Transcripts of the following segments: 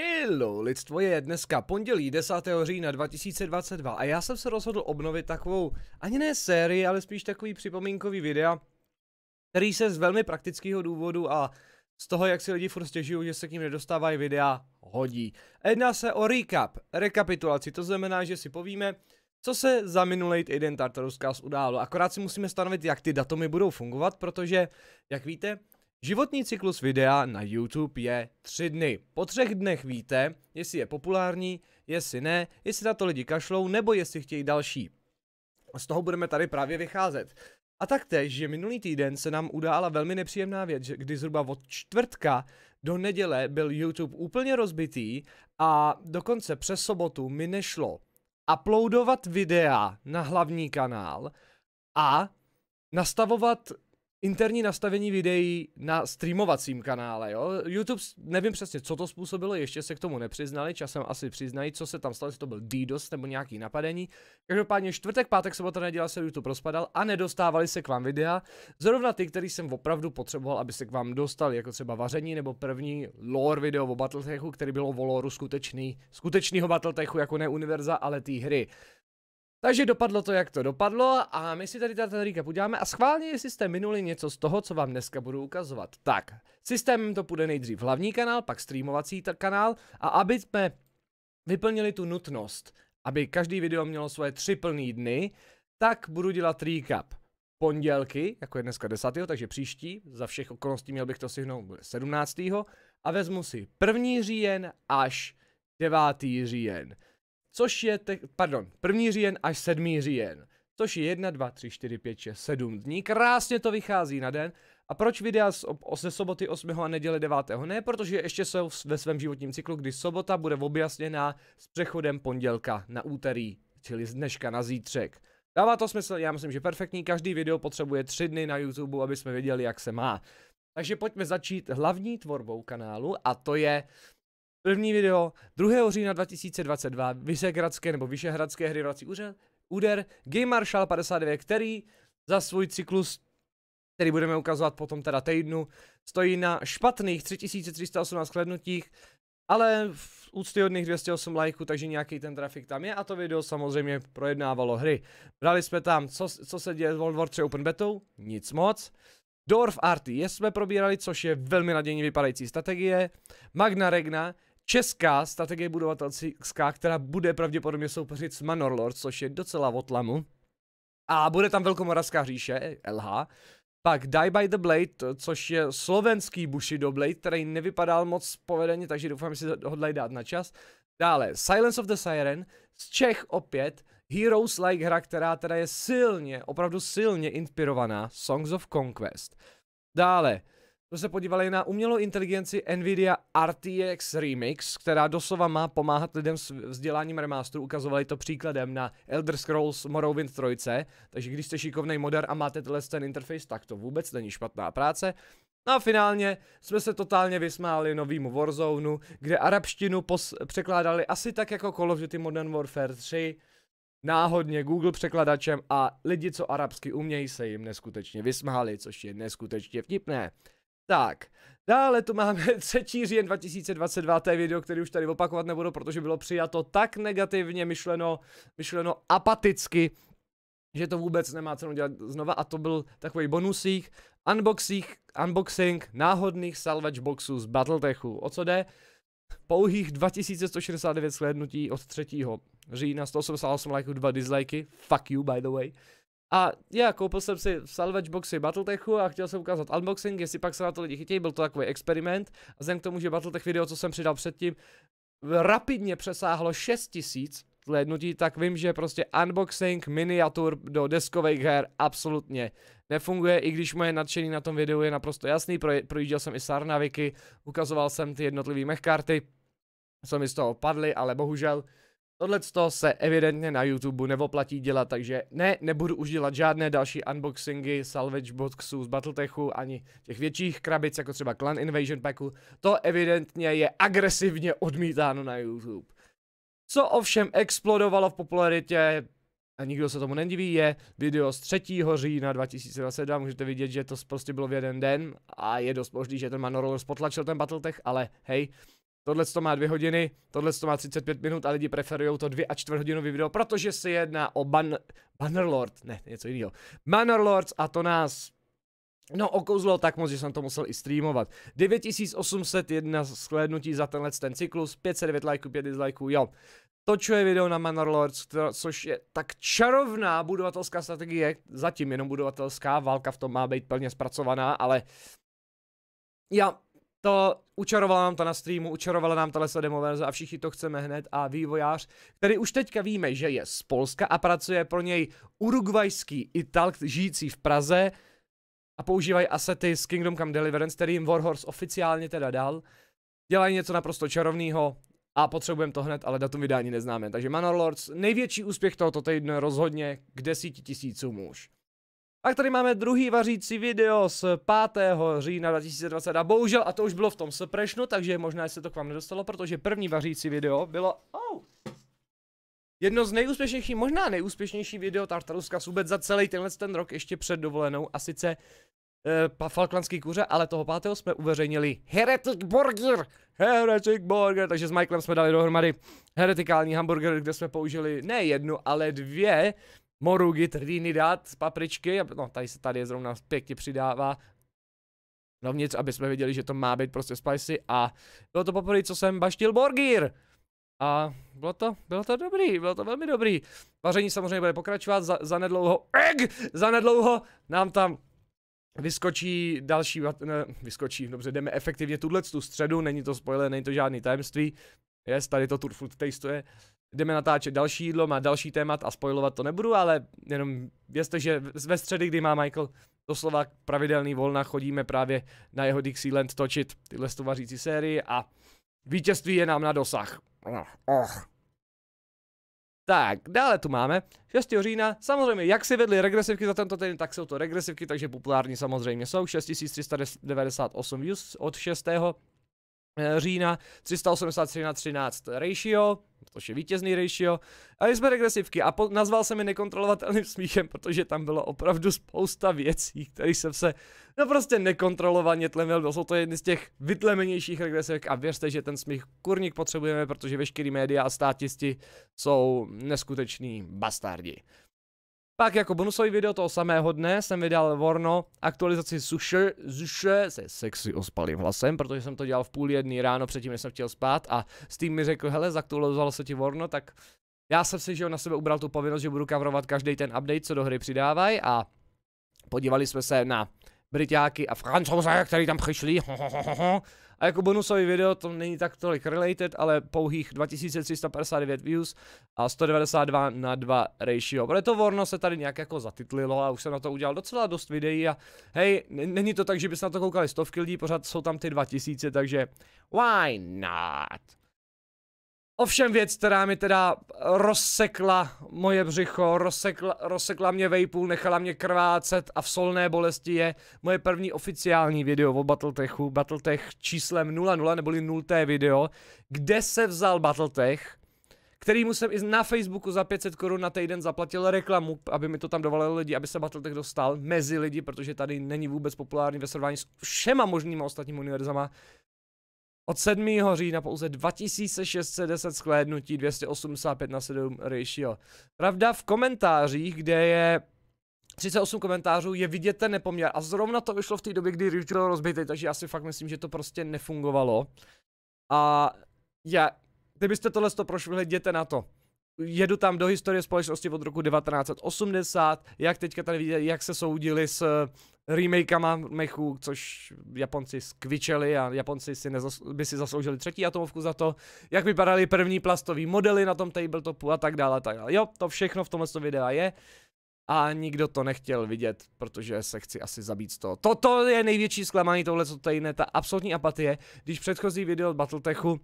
Hello, lidstvo je dneska pondělí 10. října 2022 a já jsem se rozhodl obnovit takovou, ani ne sérii, ale spíš takový připomínkový videa, který se z velmi praktického důvodu a z toho, jak si lidi furt stěžují, že se k ním nedostávají videa, hodí. Jedná se o recap, rekapitulaci, to znamená, že si povíme, co se za minulý týden Tartarovskaz událo. Akorát si musíme stanovit, jak ty datomy budou fungovat, protože, jak víte, Životní cyklus videa na YouTube je 3 dny. Po třech dnech víte, jestli je populární, jestli ne, jestli na to lidi kašlou, nebo jestli chtějí další. Z toho budeme tady právě vycházet. A taktéž, že minulý týden se nám udála velmi nepříjemná věc, kdy zhruba od čtvrtka do neděle byl YouTube úplně rozbitý a dokonce přes sobotu mi nešlo uploadovat videa na hlavní kanál a nastavovat interní nastavení videí na streamovacím kanále, jo. YouTube, nevím přesně, co to způsobilo, ještě se k tomu nepřiznali, časem asi přiznají, co se tam stalo, jestli to byl DDoS nebo nějaký napadení. Každopádně čtvrtek, pátek, sobota, neděla se YouTube rozpadal a nedostávali se k vám videa, zrovna ty, který jsem opravdu potřeboval, aby se k vám dostali, jako třeba vaření nebo první lore video o Battletechu, který bylo o loru skutečný, skutečného Battletechu, jako ne univerza, ale té hry. Takže dopadlo to, jak to dopadlo a my si tady ten recap uděláme a schválně, jestli jste minuli něco z toho, co vám dneska budu ukazovat. Tak, systémem to půjde nejdřív hlavní kanál, pak streamovací kanál a aby jsme vyplnili tu nutnost, aby každý video mělo svoje tři plný dny, tak budu dělat recap pondělky, jako je dneska 10. takže příští, za všech okolností měl bych to bude 17. a vezmu si první říjen až 9. říjen což je, te- pardon, 1. říjen až 7. říjen, což je 1, 2, 3, 4, 5, 6, 7 dní, krásně to vychází na den. A proč videa z, ob- ze soboty 8. a neděle 9. Ne, protože ještě jsou ve svém životním cyklu, kdy sobota bude objasněná s přechodem pondělka na úterý, čili z dneška na zítřek. Dává to smysl, já myslím, že perfektní, každý video potřebuje tři dny na YouTube, aby jsme věděli, jak se má. Takže pojďme začít hlavní tvorbou kanálu a to je První video 2. října 2022 vyšehradské nebo Vyšehradské vrací úřad úder Game Marshal 59, který za svůj cyklus, který budeme ukazovat potom teda týdnu, stojí na špatných 3318 klednutích, ale v úctyhodných 208 lajků, takže nějaký ten trafik tam je a to video samozřejmě projednávalo hry. Brali jsme tam, co, co se děje s World War 3 Open Betou, nic moc. Dorf RTS jsme probírali, což je velmi nadějně vypadající strategie. Magna Regna, česká strategie budovatelská, která bude pravděpodobně soupeřit s Manorlord, což je docela otlamu. A bude tam Velkomoravská říše, LH. Pak Die by the Blade, což je slovenský Bushido Blade, který nevypadal moc povedeně, takže doufám, že si hodlají dát na čas. Dále Silence of the Siren, z Čech opět, Heroes Like hra, která teda je silně, opravdu silně inspirovaná Songs of Conquest. Dále jsme se podívali na umělou inteligenci NVIDIA RTX Remix, která doslova má pomáhat lidem s vzděláním remasteru. Ukazovali to příkladem na Elder Scrolls Morrowind 3, takže když jste šikovný moder a máte tenhle ten interface, tak to vůbec není špatná práce. No a finálně jsme se totálně vysmáli novýmu Warzone, kde arabštinu překládali asi tak jako Call of Duty Modern Warfare 3, náhodně Google překladačem a lidi, co arabsky umějí, se jim neskutečně vysmáli, což je neskutečně vtipné. Tak, Dále tu máme třetí říjen 2022, to je video, který už tady opakovat nebudu, protože bylo přijato tak negativně, myšleno, myšleno apaticky, že to vůbec nemá cenu dělat znova a to byl takový bonusík, unboxing, unboxing náhodných salvage boxů z Battletechu. O co jde? Pouhých 2169 slednutí od 3. října, 188 lajků, 2 dislikey, fuck you by the way. A já koupil jsem si salvage boxy Battletechu a chtěl jsem ukázat unboxing, jestli pak se na to lidi chytí, byl to takový experiment. A vzhledem k tomu, že Battletech video, co jsem přidal předtím, rapidně přesáhlo 6000 zhlédnutí, tak vím, že prostě unboxing miniatur do deskových her absolutně nefunguje, i když moje nadšení na tom videu je naprosto jasný, projížděl jsem i Sarnaviky, ukazoval jsem ty jednotlivé mechkarty, co mi z toho padly, ale bohužel Tohle se evidentně na YouTube nevoplatí dělat, takže ne, nebudu už dělat žádné další unboxingy salvage boxů z Battletechu, ani těch větších krabic, jako třeba Clan Invasion Packu. To evidentně je agresivně odmítáno na YouTube. Co ovšem explodovalo v popularitě, a nikdo se tomu nediví, je video z 3. října 2022, můžete vidět, že to prostě bylo v jeden den a je dost možný, že ten Manorolos potlačil ten Battletech, ale hej, Tohle to má dvě hodiny, tohle to má 35 minut a lidi preferují to dvě a čtvrt hodinový video, protože se jedná o ban Bannerlord, ne, něco jiného. Bannerlords a to nás No, okouzlo tak moc, že jsem to musel i streamovat. 9801 shlédnutí za tenhle ten cyklus, 509 lajků, 5 dislikeů, jo. je video na Manor Lords, což je tak čarovná budovatelská strategie, zatím jenom budovatelská, válka v tom má být plně zpracovaná, ale já to učarovala nám to na streamu, učarovala nám tohle demo verze a všichni to chceme hned a vývojář, který už teďka víme, že je z Polska a pracuje pro něj urugvajský Ital žijící v Praze a používají asety z Kingdom Come Deliverance, který jim Warhorse oficiálně teda dal. Dělají něco naprosto čarovného a potřebujeme to hned, ale datum vydání neznáme. Takže Manor Lords, největší úspěch tohoto týdne rozhodně k desíti tisícům už. A tady máme druhý vařící video z 5. října 2020 a bohužel, a to už bylo v tom sprešnu, takže možná se to k vám nedostalo, protože první vařící video bylo... Oh. Jedno z nejúspěšnějších, možná nejúspěšnější video Tartaruska vůbec za celý tenhle ten rok ještě před dovolenou a sice e, Falklandský kuře, ale toho pátého jsme uveřejnili Heretic Burger! Heretic Burger, takže s Michaelem jsme dali dohromady heretikální hamburger, kde jsme použili ne jednu, ale dvě morugi Trinidad z papričky, no tady se tady zrovna pěkně přidává, dovnitř, aby jsme věděli, že to má být prostě spicy a bylo to poprvé, co jsem baštil Borgir. A bylo to, bylo to dobrý, bylo to velmi dobrý. Vaření samozřejmě bude pokračovat, za, za nedlouho, egg, za nedlouho nám tam vyskočí další, ne, vyskočí, dobře, jdeme efektivně tuhle tu středu, není to spojené, není to žádný tajemství, jest, tady to turfut tastuje, jdeme natáčet další jídlo, má další témat a spojovat to nebudu, ale jenom vězte, že ve středy, kdy má Michael doslova pravidelný volna, chodíme právě na jeho Dixieland točit tyhle stovařící série a vítězství je nám na dosah. Tak, dále tu máme 6. října. Samozřejmě, jak si vedli regresivky za tento týden, tak jsou to regresivky, takže populární samozřejmě jsou. 6398 views od 6. Eh, října, 383 na 13 ratio, což je vítězný ratio. A jsme regresivky a po, nazval jsem je nekontrolovatelným smíchem, protože tam bylo opravdu spousta věcí, které jsem se no prostě nekontrolovaně tlemil. Byl to jedny z těch vytlemenějších regresivek a věřte, že ten smích kurník potřebujeme, protože veškerý média a státisti jsou neskuteční bastardi. Pak jako bonusový video toho samého dne jsem vydal Vorno aktualizaci Suše, Suše se sexy ospalým hlasem, protože jsem to dělal v půl jedný ráno předtím, než jsem chtěl spát a s tím mi řekl, hele, zaktualizovalo se ti Vorno, tak já jsem si, že na sebe ubral tu povinnost, že budu kavrovat každý ten update, co do hry přidávají a podívali jsme se na Britáky a Francouze, který tam přišli, a jako bonusový video to není tak tolik related, ale pouhých 2359 views a 192 na 2 ratio. to Vorno se tady nějak jako zatitlilo a už se na to udělal docela dost videí a hej, není to tak, že bys na to koukali stovky lidí, pořád jsou tam ty 2000, takže why not? Ovšem věc, která mi teda rozsekla moje břicho, rozsekla, rozsekla mě vejpůl, nechala mě krvácet a v solné bolesti je moje první oficiální video o Battletechu, Battletech číslem 00 neboli 0. video, kde se vzal Battletech, kterýmu jsem i na Facebooku za 500 korun na týden zaplatil reklamu, aby mi to tam dovalili lidi, aby se Battletech dostal mezi lidi, protože tady není vůbec populární ve srovnání s všema možnýma ostatními univerzama. Od 7. října pouze 2610 sklédnutí, 285 na 7 ratio. Pravda v komentářích, kde je 38 komentářů je vidět ten nepoměr a zrovna to vyšlo v té době, kdy Rift byl rozbitý, takže já si fakt myslím, že to prostě nefungovalo. A já, kdybyste tohle to prošli, jděte na to. Jedu tam do historie společnosti od roku 1980, jak teďka tady vidíte, jak se soudili s remakama mechů, což Japonci skvičeli a Japonci si nezas- by si zasloužili třetí atomovku za to, jak vypadaly první plastové modely na tom tabletopu a tak dále, a tak dále. Jo, to všechno v tomhle videa je a nikdo to nechtěl vidět, protože se chci asi zabít z toho. Toto je největší zklamání tohle, co tady ne, ta absolutní apatie, když předchozí video od Battletechu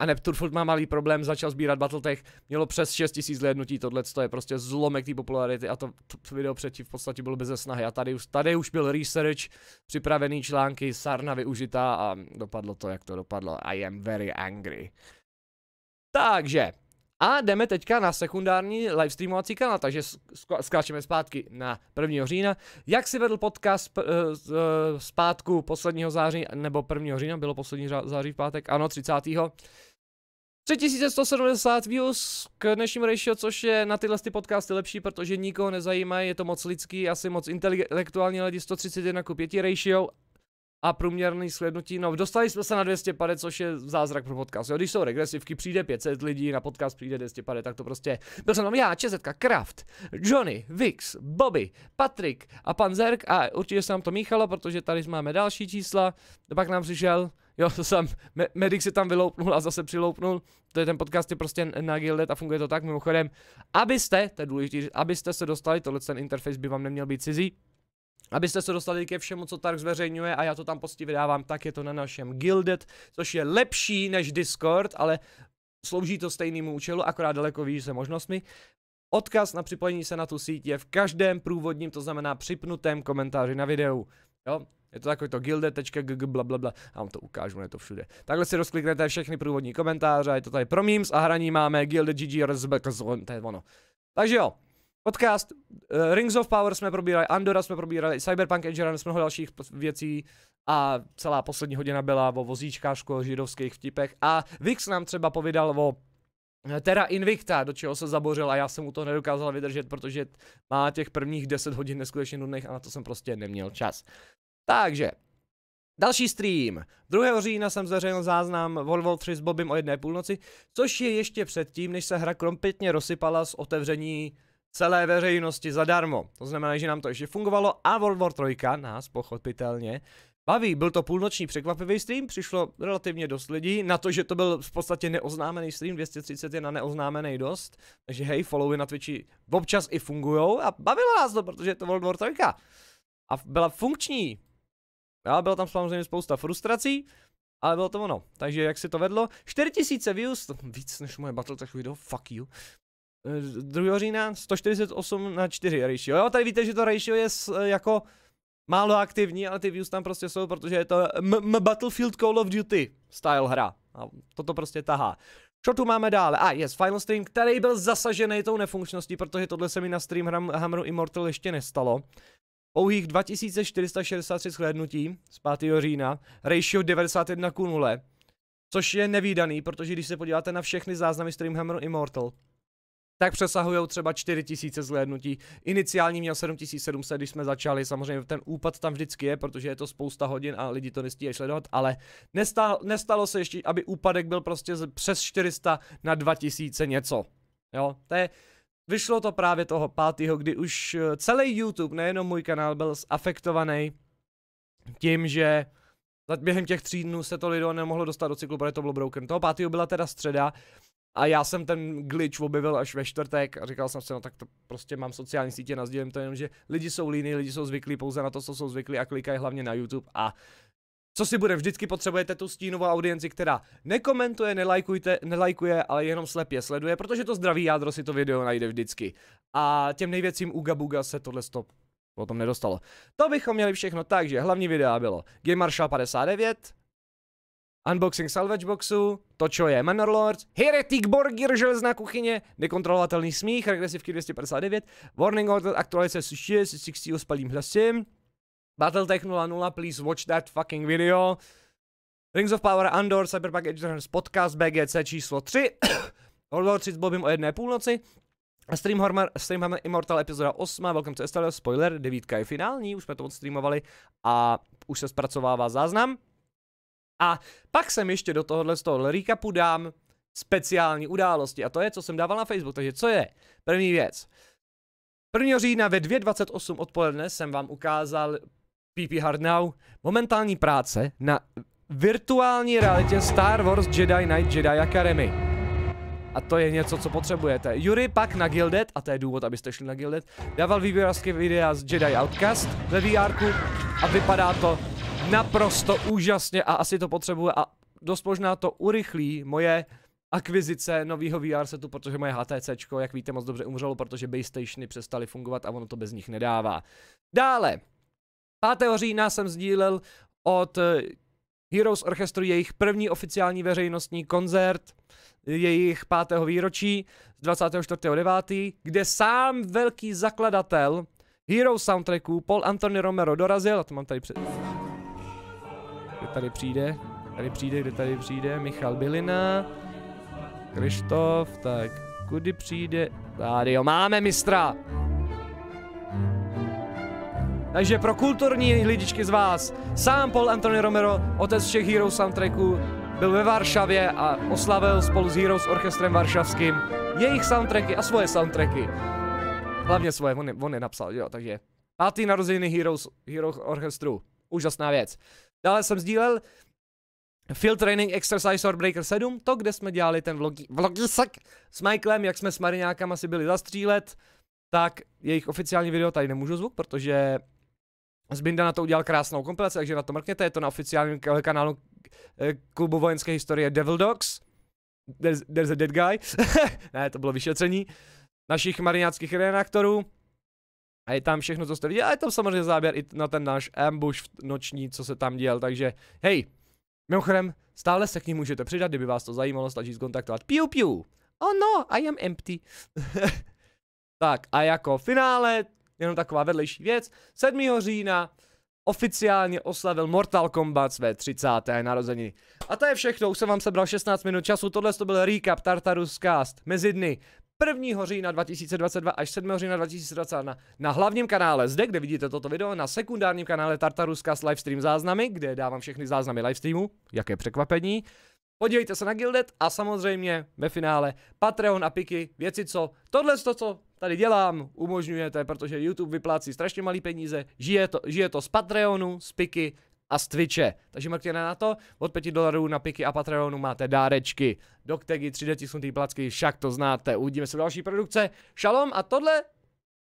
a Neptune furt má malý problém, začal sbírat Battletech, mělo přes tisíc zhlédnutí, tohle je prostě zlomek té popularity a to, to, video předtím v podstatě bylo bez snahy a tady už, tady už byl research, připravený články, sarna využitá a dopadlo to, jak to dopadlo. I am very angry. Takže, a jdeme teďka na sekundární livestreamovací kanál, takže skáčeme zpátky na 1. října. Jak si vedl podcast eh, eh, zpátku posledního září, nebo 1. října, bylo poslední září v pátek, ano, 30. 3170 views k dnešnímu ratio, což je na tyhle ty podcasty lepší, protože nikoho nezajímá, je to moc lidský, asi moc intelektuální lidi, 131 k 5 ratio a průměrný slednutí, no dostali jsme se na 250, což je zázrak pro podcast, jo, když jsou regresivky, přijde 500 lidí, na podcast přijde 250, tak to prostě, byl jsem tam já, Čezetka, Kraft, Johnny, Vix, Bobby, Patrick a Panzerk a určitě se nám to míchalo, protože tady máme další čísla, pak nám přišel Jo, to jsem, me- medic si tam vyloupnul a zase přiloupnul, to je ten podcast je prostě na Gildet a funguje to tak, mimochodem, abyste, to je důležité, abyste se dostali, tohle ten interface by vám neměl být cizí, Abyste se dostali ke všemu, co Tark zveřejňuje a já to tam posti vydávám, tak je to na našem Gilded, což je lepší než Discord, ale slouží to stejnému účelu, akorát daleko výš se možnostmi. Odkaz na připojení se na tu síť je v každém průvodním, to znamená připnutém komentáři na videu. Jo? Je to takový to gilde.gg bla bla bla. Já vám to ukážu, je to všude. Takhle si rozkliknete všechny průvodní komentáře, je to tady pro memes a hraní máme gilde.gg to je ono. Takže jo, Podcast uh, Rings of Power jsme probírali, Andora jsme probírali, Cyberpunk Edge jsme ho dalších věcí a celá poslední hodina byla o vozíčkách, o židovských vtipech a Vix nám třeba povídal o eh, Terra Invicta, do čeho se zabořil a já jsem mu to nedokázal vydržet, protože má těch prvních 10 hodin neskutečně nudných a na to jsem prostě neměl čas. Takže, Další stream. 2. října jsem zveřejnil záznam Volvo 3 s Bobem o jedné půlnoci, což je ještě předtím, než se hra kompletně rozsypala z otevření celé veřejnosti zadarmo. To znamená, že nám to ještě fungovalo a World War 3 nás pochopitelně baví. Byl to půlnoční překvapivý stream, přišlo relativně dost lidí, na to, že to byl v podstatě neoznámený stream, 230 je na neoznámený dost, takže hej, followy na Twitchi občas i fungujou a bavilo nás to, protože je to World War 3 a byla funkční. Já byla tam samozřejmě spousta frustrací, ale bylo to ono. Takže jak se to vedlo? 4000 views, to víc než moje Battletech video, fuck you. 2. Eh, října 148 na 4 ratio. Jo, tady víte, že to ratio je eh, jako málo aktivní, ale ty views tam prostě jsou, protože je to m- m- Battlefield Call of Duty style hra. A toto prostě tahá. Co tu máme dále? A ah, je yes, Final Stream, který byl zasažený tou nefunkčností, protože tohle se mi na Stream hram, Hammeru Immortal ještě nestalo. Pouhých 2463 shlédnutí z 5. října, ratio 91 k 0, což je nevýdaný, protože když se podíváte na všechny záznamy Streamhammeru Immortal, tak přesahují třeba 4000 zhlédnutí. Iniciální měl 7700, když jsme začali, samozřejmě ten úpad tam vždycky je, protože je to spousta hodin a lidi to nestíhají sledovat, ale nestalo, nestalo se ještě, aby úpadek byl prostě z přes 400 na 2000 něco. Jo, to je, vyšlo to právě toho pátého, kdy už eh, celý YouTube, nejenom můj kanál, byl zafektovaný tím, že během těch tří dnů se to lidé nemohlo dostat do cyklu, protože to bylo broken. Toho pátého byla teda středa a já jsem ten glitch objevil až ve čtvrtek a říkal jsem si, no tak to prostě mám sociální sítě, nazdílím to jenom, že lidi jsou líní, lidi jsou zvyklí pouze na to, co jsou zvyklí a klikají hlavně na YouTube a co si bude, vždycky potřebujete tu stínovou audienci, která nekomentuje, nelajkujte, nelajkuje, ale jenom slepě sleduje, protože to zdravý jádro si to video najde vždycky. A těm největším Uga Buga se tohle stop potom nedostalo. To bychom měli všechno tak, že hlavní videa bylo Game Marshall 59, Unboxing Salvage Boxu, to, čo je Manor Lords, Heretic Borgir, železná kuchyně, nekontrolovatelný smích, regresivky 259, Warning Order, aktualizace s 60 ospalým hlasem, Battletech 00, please watch that fucking video, Rings of Power, Andor, Cyberpunk Edge podcast, BGC číslo 3, World 3 s Bobem o jedné půlnoci, Streamhammer, Streamhammer Immortal epizoda 8, Welcome to Estelle, spoiler, devítka je finální, už jsme to odstreamovali a už se zpracovává záznam. A pak jsem ještě do tohohle z toho recapu dám speciální události a to je, co jsem dával na Facebook, takže co je? První věc. 1. října ve 2.28 odpoledne jsem vám ukázal PP Hard Now momentální práce na virtuální realitě Star Wars Jedi Knight Jedi Academy. A to je něco, co potřebujete. Jury pak na Gilded, a to je důvod, abyste šli na Gilded, dával výběrovské videa z Jedi Outcast ve VR a vypadá to naprosto úžasně a asi to potřebuje a dost možná to urychlí moje akvizice nového VR setu, protože moje HTC, jak víte, moc dobře umřelo, protože base stationy přestaly fungovat a ono to bez nich nedává. Dále, 5. října jsem sdílel od eh, Heroes Orchestru jejich první oficiální veřejnostní koncert, jejich 5. výročí z 24.9., kde sám velký zakladatel Hero soundtracku Paul Anthony Romero dorazil, a to mám tady před tady přijde, tady přijde, kde tady přijde, Michal Bilina, Krištof, tak kudy přijde, tady jo, máme mistra! Takže pro kulturní lidičky z vás, sám Paul Anthony Romero, otec všech Hero soundtracků, byl ve Varšavě a oslavil spolu s Heroes orchestrem varšavským jejich soundtracky a svoje soundtracky. Hlavně svoje, on je, on je napsal, jo, takže pátý narozeniny Heroes, Heroes orchestru. Úžasná věc. Dále jsem sdílel Field Training Exercise or Breaker 7, to, kde jsme dělali ten vlogi, vlogísek s Michaelem, jak jsme s Mariňákem asi byli zastřílet, tak jejich oficiální video tady nemůžu zvuk, protože Zbinda na to udělal krásnou kompilaci, takže na to mrkněte, je to na oficiálním kanálu eh, klubu vojenské historie Devil Dogs. There's, there's a dead guy. ne, to bylo vyšetření našich mariňáckých reaktorů. A je tam všechno, co jste viděli, a je tam samozřejmě záběr i na ten náš ambush noční, co se tam děl, takže hej, mimochodem, stále se k ním můžete přidat, kdyby vás to zajímalo, stačí zkontaktovat piu piu. Oh no, I am empty. tak a jako finále, jenom taková vedlejší věc, 7. října oficiálně oslavil Mortal Kombat své 30. narozeniny. A to je všechno, už jsem vám sebral 16 minut času, tohle to byl recap Tartarus Cast mezi dny 1. října 2022 až 7. října 2021 na, na hlavním kanále zde, kde vidíte toto video, na sekundárním kanále Tartaruska s livestream záznamy, kde dávám všechny záznamy livestreamu, jaké překvapení. Podívejte se na Gildet a samozřejmě ve finále Patreon a Piky, věci co, tohle to, co tady dělám, umožňujete, protože YouTube vyplácí strašně malý peníze, žije to, žije to z Patreonu, z Piky, a z Twitche. Takže mrkněte na to, od 5 dolarů na Piky a Patreonu máte dárečky. Doktegy, 3D tisnutý placky, však to znáte. Uvidíme se v další produkce. Šalom a tohle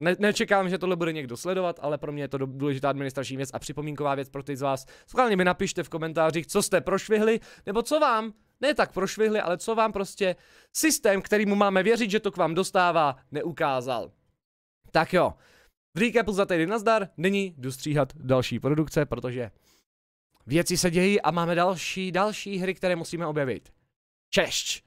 ne, nečekám, že tohle bude někdo sledovat, ale pro mě je to důležitá administrační věc a připomínková věc pro ty z vás. Schválně mi napište v komentářích, co jste prošvihli, nebo co vám, ne tak prošvihli, ale co vám prostě systém, kterýmu máme věřit, že to k vám dostává, neukázal. Tak jo, v recapu za týden nazdar, nyní jdu stříhat další produkce, protože Věci se dějí a máme další, další hry, které musíme objevit. Češť!